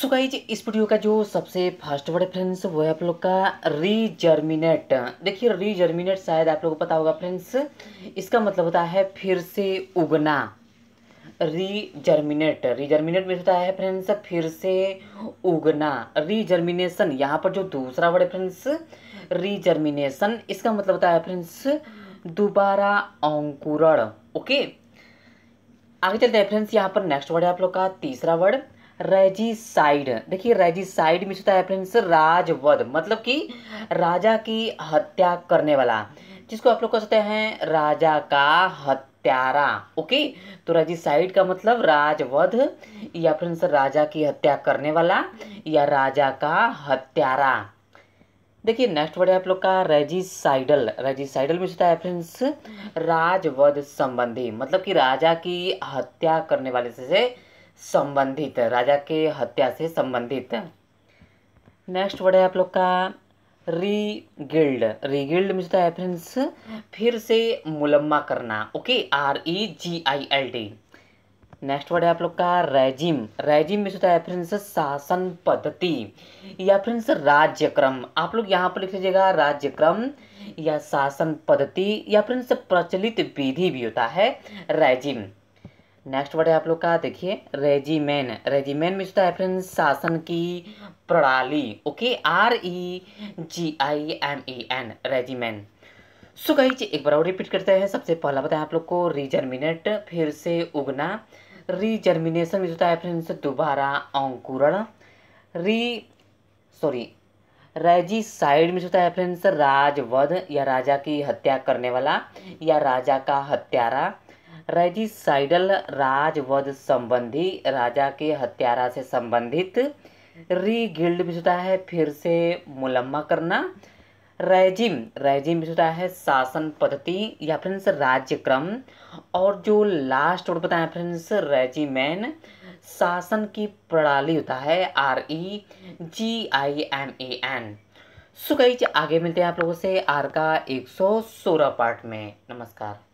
so guys इस video का जो सबसे फर्स्ट वर्ड फ्रेंड्स वो है आप लोग का रीजर्मिनेट देखिए रीजर्मिनेट शायद आप लोगों को पता होगा फ्रेंड्स इसका मतलब होता है फिर से उगना रीजर्मिनेट रीजर्मिनेट में होता है फ्रेंड्स फिर से उगना रीजर्मिनेशन यहाँ पर जो दूसरा वर्ड है फ्रेंड्स रीजर्मिनेशन इसका मतलब होता है फ्रेंड्स दोबारा अंकुरण ओके आगे चलते हैं फ्रेंड्स यहाँ पर नेक्स्ट वर्ड है आप लोग का तीसरा वर्ड रेजिसाइड देखिए रेजिसाइड मिस तो होता है फ्रेंड्स राजवध मतलब कि राजा की हत्या करने वाला जिसको आप लोग कह सकते हैं राजा का हत्यारा ओके तो रेजिसाइड का मतलब राजवध या फ्रेंड्स राजा की हत्या करने वाला या राजा का हत्यारा देखिए नेक्स्ट वर्ड है आप लोग का रेजिसाइडल रेजिसाइडल में होता तो है फ्रेंड्स राजवध संबंधी मतलब कि राजा की हत्या करने वाले से, से संबंधित राजा के हत्या से संबंधित नेक्स्ट वर्ड है आप लोग का रीगिल्ड रीगिल्ड में है फ्रेंड्स फिर से मुलम्मा करना okay R E G I L D next word है आप लोग का रेजिम रेजिम में होता है फ्रेंड्स शासन पद्धति या फ्रेंड्स राज्यक्रम आप लोग यहाँ पर लिख लीजिएगा राज्यक्रम या शासन पद्धति या फ्रेंड्स प्रचलित विधि भी होता है रेजिम नेक्स्ट वर्ड है आप लोग का देखिए रेजिमेन रेजिमेन में होता है फ्रेंड शासन की प्रणाली okay R E G I M E N regimen so कही एक बार और रिपीट करते हैं सबसे पहला बताएं आप लोग को रिजर्मिनेट फिर से उगना रिजर्मिनेशन में होता है फ्रेंड्स दोबारा अंकुरण री सॉरी रेजी साइड में होता है फ्रेंड्स राजवध या राजा की हत्या करने वाला या राजा का हत्यारा रेजिसाइडल राजवध संबंधी राजा के हत्यारा से संबंधित री गिल्ड भी होता है फिर से मुलम्मा करना रेजिम रेजिम भी होता है शासन पद्धति या फ्रेंड्स राज्यक्रम और जो लास्ट वर्ड बताया फ्रेंड्स रेजिमेन शासन की प्रणाली होता है R E G I M A N सुगैच आगे मिलते हैं आप लोगों से आर का एक सौ सोलह पार्ट में नमस्कार